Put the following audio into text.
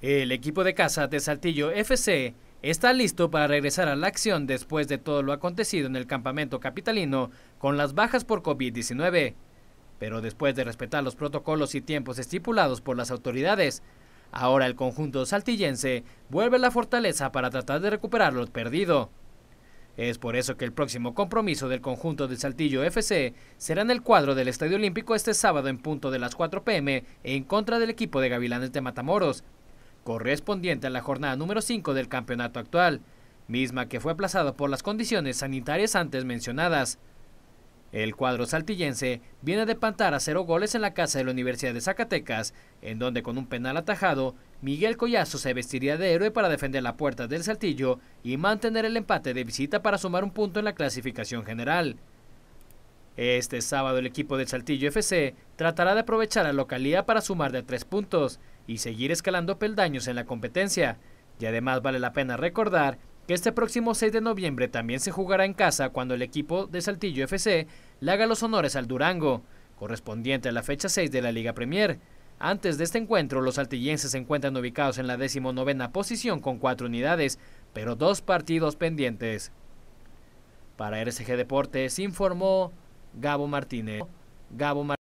El equipo de casa de Saltillo FC está listo para regresar a la acción después de todo lo acontecido en el campamento capitalino con las bajas por COVID-19. Pero después de respetar los protocolos y tiempos estipulados por las autoridades, ahora el conjunto saltillense vuelve a la fortaleza para tratar de recuperar lo perdido. Es por eso que el próximo compromiso del conjunto de Saltillo FC será en el cuadro del Estadio Olímpico este sábado en punto de las 4 pm en contra del equipo de Gavilanes de Matamoros, correspondiente a la jornada número 5 del campeonato actual, misma que fue aplazada por las condiciones sanitarias antes mencionadas. El cuadro saltillense viene de pantar a cero goles en la casa de la Universidad de Zacatecas, en donde con un penal atajado, Miguel Collazo se vestiría de héroe para defender la puerta del Saltillo y mantener el empate de visita para sumar un punto en la clasificación general. Este sábado el equipo de Saltillo FC tratará de aprovechar la localía para sumar de tres puntos y seguir escalando peldaños en la competencia. Y además vale la pena recordar que este próximo 6 de noviembre también se jugará en casa cuando el equipo de Saltillo FC le haga los honores al Durango, correspondiente a la fecha 6 de la Liga Premier. Antes de este encuentro, los saltillenses se encuentran ubicados en la 19 posición con cuatro unidades, pero dos partidos pendientes. Para RSG Deportes informó Gabo Martínez. Gabo Martínez.